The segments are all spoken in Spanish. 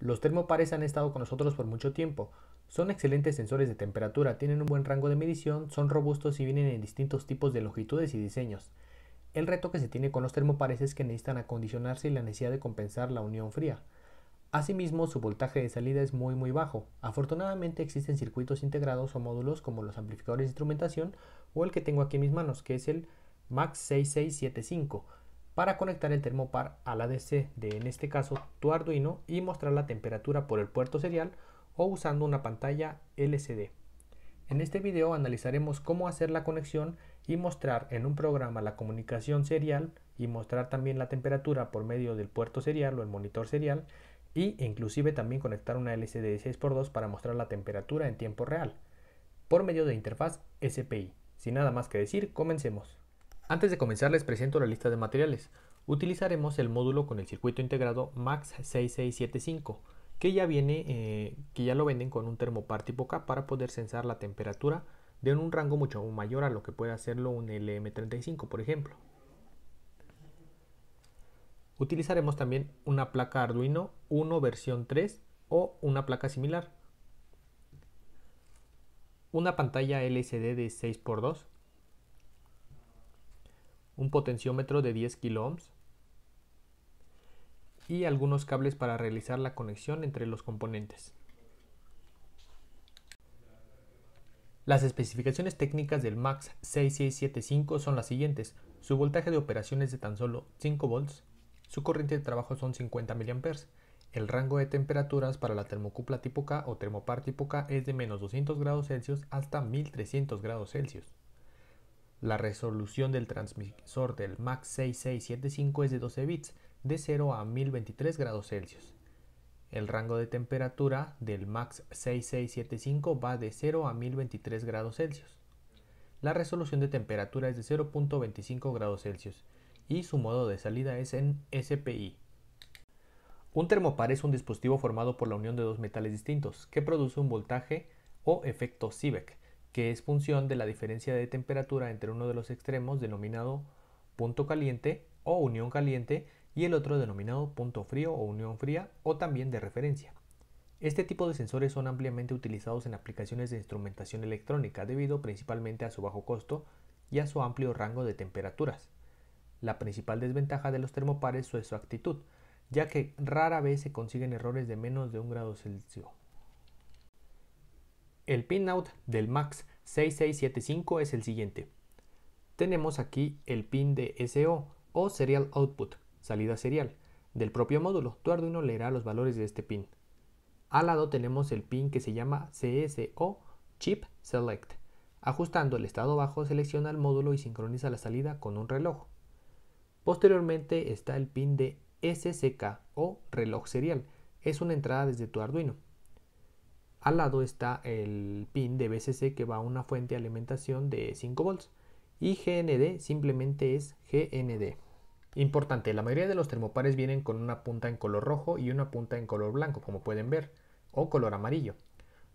Los termopares han estado con nosotros por mucho tiempo. Son excelentes sensores de temperatura, tienen un buen rango de medición, son robustos y vienen en distintos tipos de longitudes y diseños. El reto que se tiene con los termopares es que necesitan acondicionarse y la necesidad de compensar la unión fría. Asimismo, su voltaje de salida es muy muy bajo. Afortunadamente existen circuitos integrados o módulos como los amplificadores de instrumentación o el que tengo aquí en mis manos, que es el MAX6675 para conectar el termopar a la DC de en este caso tu Arduino y mostrar la temperatura por el puerto serial o usando una pantalla LCD. En este video analizaremos cómo hacer la conexión y mostrar en un programa la comunicación serial y mostrar también la temperatura por medio del puerto serial o el monitor serial e inclusive también conectar una LCD 6x2 para mostrar la temperatura en tiempo real por medio de interfaz SPI. Sin nada más que decir, comencemos. Antes de comenzar les presento la lista de materiales. Utilizaremos el módulo con el circuito integrado MAX 6675 que ya viene, eh, que ya lo venden con un termopar tipo K para poder sensar la temperatura de un rango mucho mayor a lo que puede hacerlo un LM35 por ejemplo. Utilizaremos también una placa Arduino 1 versión 3 o una placa similar. Una pantalla LCD de 6x2 un potenciómetro de 10 kΩ y algunos cables para realizar la conexión entre los componentes. Las especificaciones técnicas del MAX 6675 son las siguientes. Su voltaje de operación es de tan solo 5 volts, su corriente de trabajo son 50 mA, el rango de temperaturas para la termocupla tipo K o termopar tipo K es de menos 200 grados Celsius hasta 1300 grados Celsius. La resolución del transmisor del MAX 6675 es de 12 bits, de 0 a 1023 grados Celsius. El rango de temperatura del MAX 6675 va de 0 a 1023 grados Celsius. La resolución de temperatura es de 0.25 grados Celsius y su modo de salida es en SPI. Un termopar es un dispositivo formado por la unión de dos metales distintos que produce un voltaje o efecto Seebeck que es función de la diferencia de temperatura entre uno de los extremos denominado punto caliente o unión caliente y el otro denominado punto frío o unión fría o también de referencia. Este tipo de sensores son ampliamente utilizados en aplicaciones de instrumentación electrónica debido principalmente a su bajo costo y a su amplio rango de temperaturas. La principal desventaja de los termopares es su actitud, ya que rara vez se consiguen errores de menos de un grado Celsius. El out del MAX 6675 es el siguiente. Tenemos aquí el pin de SO o Serial Output, salida serial, del propio módulo. Tu Arduino leerá los valores de este pin. Al lado tenemos el pin que se llama CSO Chip Select. Ajustando el estado bajo selecciona el módulo y sincroniza la salida con un reloj. Posteriormente está el pin de SCK o reloj serial. Es una entrada desde tu Arduino. Al lado está el pin de BCC que va a una fuente de alimentación de 5 volts. Y GND simplemente es GND. Importante, la mayoría de los termopares vienen con una punta en color rojo y una punta en color blanco, como pueden ver, o color amarillo.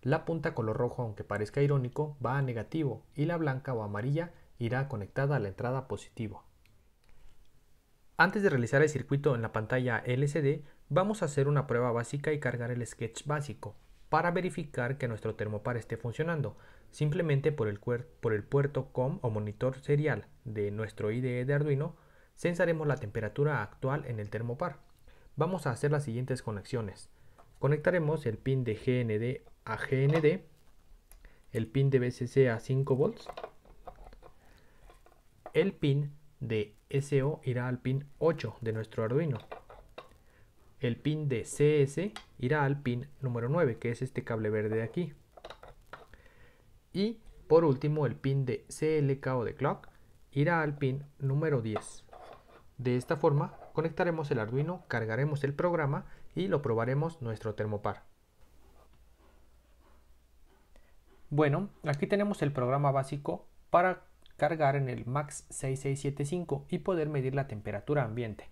La punta color rojo, aunque parezca irónico, va a negativo y la blanca o amarilla irá conectada a la entrada positivo. Antes de realizar el circuito en la pantalla LCD, vamos a hacer una prueba básica y cargar el sketch básico para verificar que nuestro termopar esté funcionando, simplemente por el, por el puerto COM o monitor serial de nuestro IDE de Arduino, censaremos la temperatura actual en el termopar. Vamos a hacer las siguientes conexiones. Conectaremos el pin de GND a GND, el pin de VCC a 5 volts, el pin de SO irá al pin 8 de nuestro Arduino, el pin de CS irá al pin número 9, que es este cable verde de aquí. Y por último, el pin de CLK o de clock irá al pin número 10. De esta forma, conectaremos el Arduino, cargaremos el programa y lo probaremos nuestro termopar. Bueno, aquí tenemos el programa básico para cargar en el MAX 6675 y poder medir la temperatura ambiente.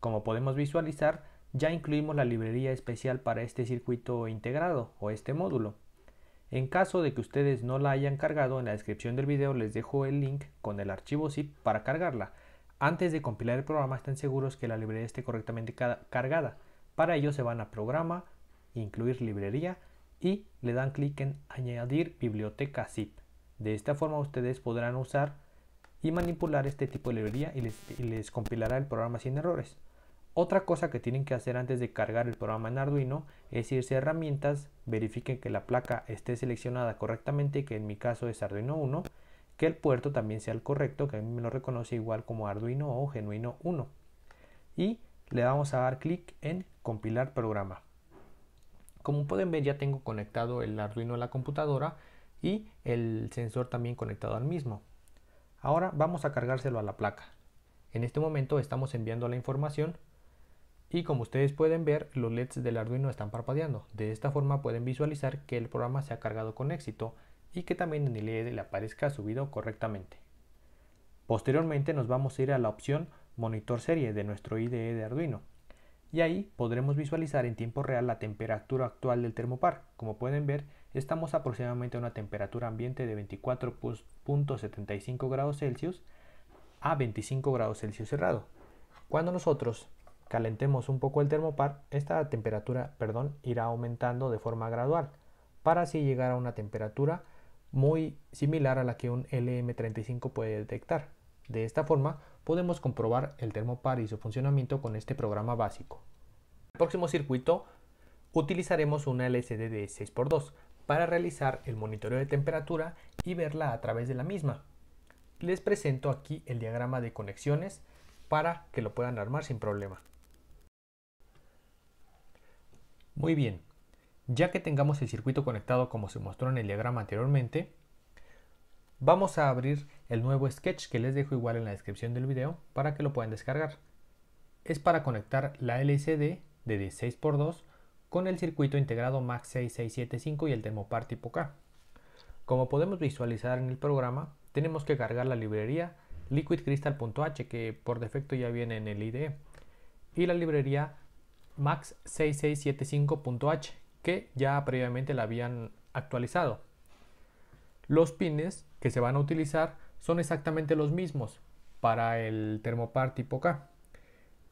Como podemos visualizar, ya incluimos la librería especial para este circuito integrado o este módulo. En caso de que ustedes no la hayan cargado, en la descripción del video les dejo el link con el archivo zip para cargarla. Antes de compilar el programa estén seguros que la librería esté correctamente cargada. Para ello se van a Programa, Incluir librería y le dan clic en Añadir biblioteca zip. De esta forma ustedes podrán usar y manipular este tipo de librería y les, les compilará el programa sin errores. Otra cosa que tienen que hacer antes de cargar el programa en Arduino es irse a herramientas, verifiquen que la placa esté seleccionada correctamente, que en mi caso es Arduino 1, que el puerto también sea el correcto, que a mí me lo reconoce igual como Arduino o Genuino 1. Y le vamos a dar clic en compilar programa. Como pueden ver ya tengo conectado el Arduino a la computadora y el sensor también conectado al mismo. Ahora vamos a cargárselo a la placa. En este momento estamos enviando la información y como ustedes pueden ver, los LEDs del Arduino están parpadeando. De esta forma pueden visualizar que el programa se ha cargado con éxito y que también en el IDE le aparezca subido correctamente. Posteriormente nos vamos a ir a la opción Monitor Serie de nuestro IDE de Arduino. Y ahí podremos visualizar en tiempo real la temperatura actual del termopar. Como pueden ver, estamos aproximadamente a una temperatura ambiente de 24.75 grados Celsius a 25 grados Celsius cerrado. Cuando nosotros calentemos un poco el termopar, esta temperatura perdón, irá aumentando de forma gradual para así llegar a una temperatura muy similar a la que un LM35 puede detectar. De esta forma podemos comprobar el termopar y su funcionamiento con este programa básico. En el próximo circuito utilizaremos una LCD de 6x2 para realizar el monitoreo de temperatura y verla a través de la misma. Les presento aquí el diagrama de conexiones para que lo puedan armar sin problema. Muy bien, ya que tengamos el circuito conectado como se mostró en el diagrama anteriormente, vamos a abrir el nuevo sketch que les dejo igual en la descripción del video para que lo puedan descargar. Es para conectar la LCD de 16x2 con el circuito integrado MAX 6675 y el Termopar tipo K. Como podemos visualizar en el programa, tenemos que cargar la librería liquidcrystal.h que por defecto ya viene en el IDE y la librería max6675.h que ya previamente la habían actualizado. Los pines que se van a utilizar son exactamente los mismos para el termopar tipo K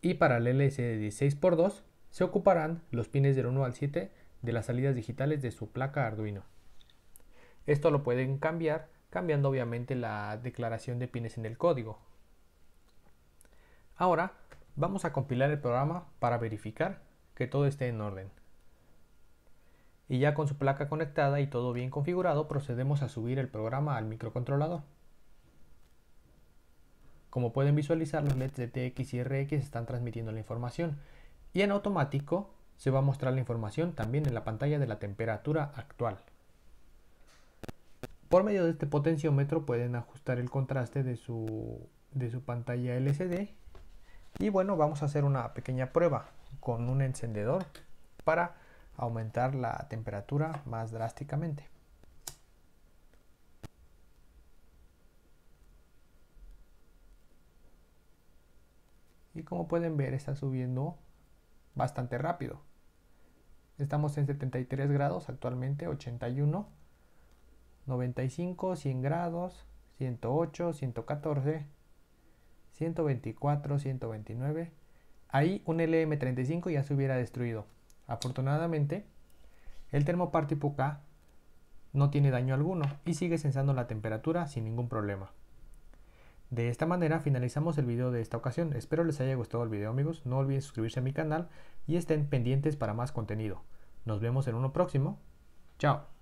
y para el LS16x2 se ocuparán los pines del 1 al 7 de las salidas digitales de su placa Arduino. Esto lo pueden cambiar cambiando obviamente la declaración de pines en el código. Ahora Vamos a compilar el programa para verificar que todo esté en orden. Y ya con su placa conectada y todo bien configurado, procedemos a subir el programa al microcontrolador. Como pueden visualizar, los LEDs de TX y RX están transmitiendo la información y en automático se va a mostrar la información también en la pantalla de la temperatura actual. Por medio de este potenciómetro pueden ajustar el contraste de su, de su pantalla LCD y bueno, vamos a hacer una pequeña prueba con un encendedor para aumentar la temperatura más drásticamente. Y como pueden ver, está subiendo bastante rápido. Estamos en 73 grados actualmente, 81, 95, 100 grados, 108, 114, 124, 129. Ahí un LM35 ya se hubiera destruido. Afortunadamente, el termopar tipo K no tiene daño alguno y sigue sensando la temperatura sin ningún problema. De esta manera finalizamos el video de esta ocasión. Espero les haya gustado el video amigos. No olviden suscribirse a mi canal y estén pendientes para más contenido. Nos vemos en uno próximo. Chao.